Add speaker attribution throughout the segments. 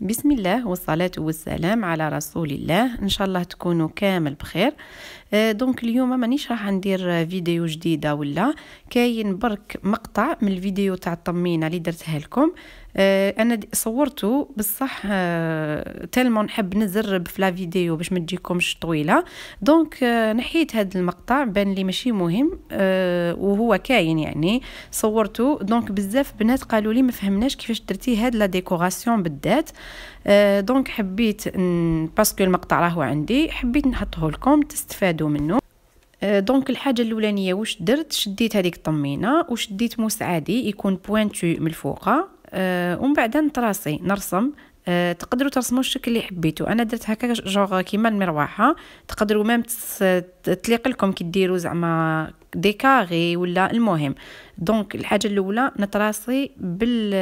Speaker 1: بسم الله والصلاة والسلام على رسول الله إن شاء الله تكونوا كامل بخير آه دونك اليوم مانيش راح ندير فيديو جديدة ولا كاين برك مقطع من الفيديو تاع الطمينة اللي درتها لكم آه، انا صورته بصح آه، تالمون نحب نزرب في لا فيديو باش ما تجيكمش طويله دونك آه، نحيت هذا المقطع بان لي ماشي مهم وهو كاين يعني صورته دونك بزاف بنات قالوا لي ما فهمناش كيفاش درتي هاد لا ديكوراسيون بالذات دونك حبيت باسكو المقطع راهو عندي حبيت نحطه لكم تستفادوا منه دونك الحاجه الاولانيه واش درت شديت هذيك الطمينه وشديت موس عادي يكون بوينتو من الفوقه آه، ومن بعد نطراسي نرسم آه، تقدروا ترسموا الشكل اللي حبيتو انا درت هكا جوغ كيما المروحه تقدروا ميم تليق لكم كي ديروا زعما دي كاغي ولا المهم دونك الحاجه الاولى نتراسي بال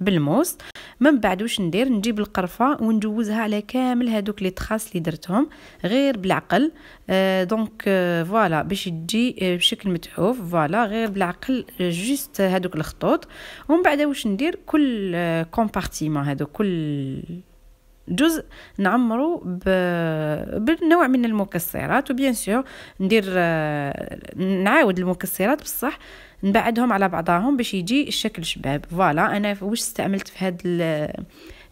Speaker 1: بالموس من بعد واش ندير نجيب القرفه وندوزها على كامل هادوك لي تراس اللي درتهم غير بالعقل آه دونك آه فوالا باش تجي آه، بشكل متحوف فوالا غير بالعقل جوست هادوك الخطوط ومن بعد واش ندير كل كومبارتيمون آه، هادو كل جزء نعمرو بنوع من المكسرات وبيان سور ندير آه، نعاود المكسرات بصح نبعدهم على بعضهم باش يجي الشكل شباب فوالا انا واش استعملت في هاد الـ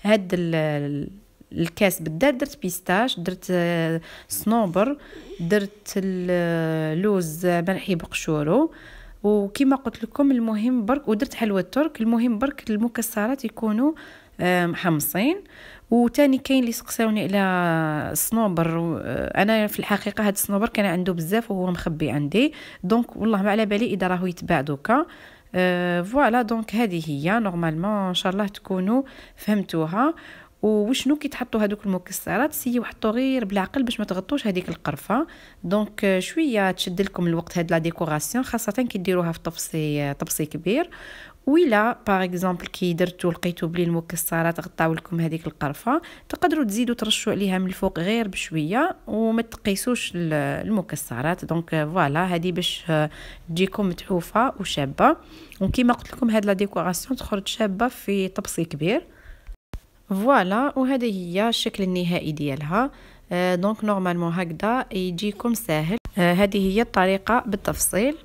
Speaker 1: هاد الـ الكاس بالذات درت بيستاش درت صنوبر آه، درت اللوز مرحي بقشورو وكما قلت لكم المهم برك ودرت حلوى الترك المهم برك المكسرات يكونوا آه، محمصين وتاني كاين اللي سقساوني على الصنوبر آه، انا في الحقيقه هاد الصنوبر كان عنده بزاف وهو مخبي عندي دونك والله ما على بالي اذا راهو يتباع دوكا آه، فوالا دونك هذه هي نورمالمون ان شاء الله تكونوا فهمتوها وشنو كي تحطوا هذوك المكسرات سي وحطوا غير بالعقل باش ما تغطوش هذيك القرفه دونك euh, شويه تشد لكم الوقت هاد لا ديكوراسيون خاصه كي ديروها في طبسي طبسي كبير ويلا باغ اكزومبل كي درتو لقيتو بلي المكسرات غطاو لكم هذيك القرفه تقدروا تزيدوا ترشوا عليها من الفوق غير بشويه وما تقيسوش المكسرات دونك فوالا هذه باش euh, تجيكم متحوفه وشابه وكيما قلت لكم هاد لا ديكوراسيون تخرج شابه في طبسي كبير فوالا وهذه هي الشكل النهائي ديالها دونك نورمالمون هكذا يجيكم ساهل هذه هي الطريقه بالتفصيل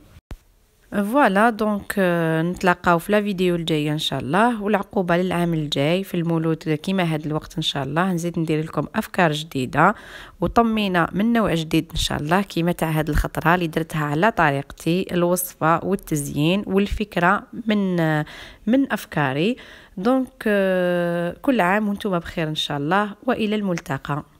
Speaker 1: فوالا دونك euh, نتلاقاو في لا فيديو الجايه ان شاء الله والعقوبه للعام الجاي في المولود كيما هاد الوقت ان شاء الله نزيد ندير لكم افكار جديده وطمينا من نوع جديد ان شاء الله كيما تاع هاد الخطره اللي درتها على طريقتي الوصفه والتزيين والفكره من من افكاري دونك euh, كل عام وانتم بخير ان شاء الله والى الملتقى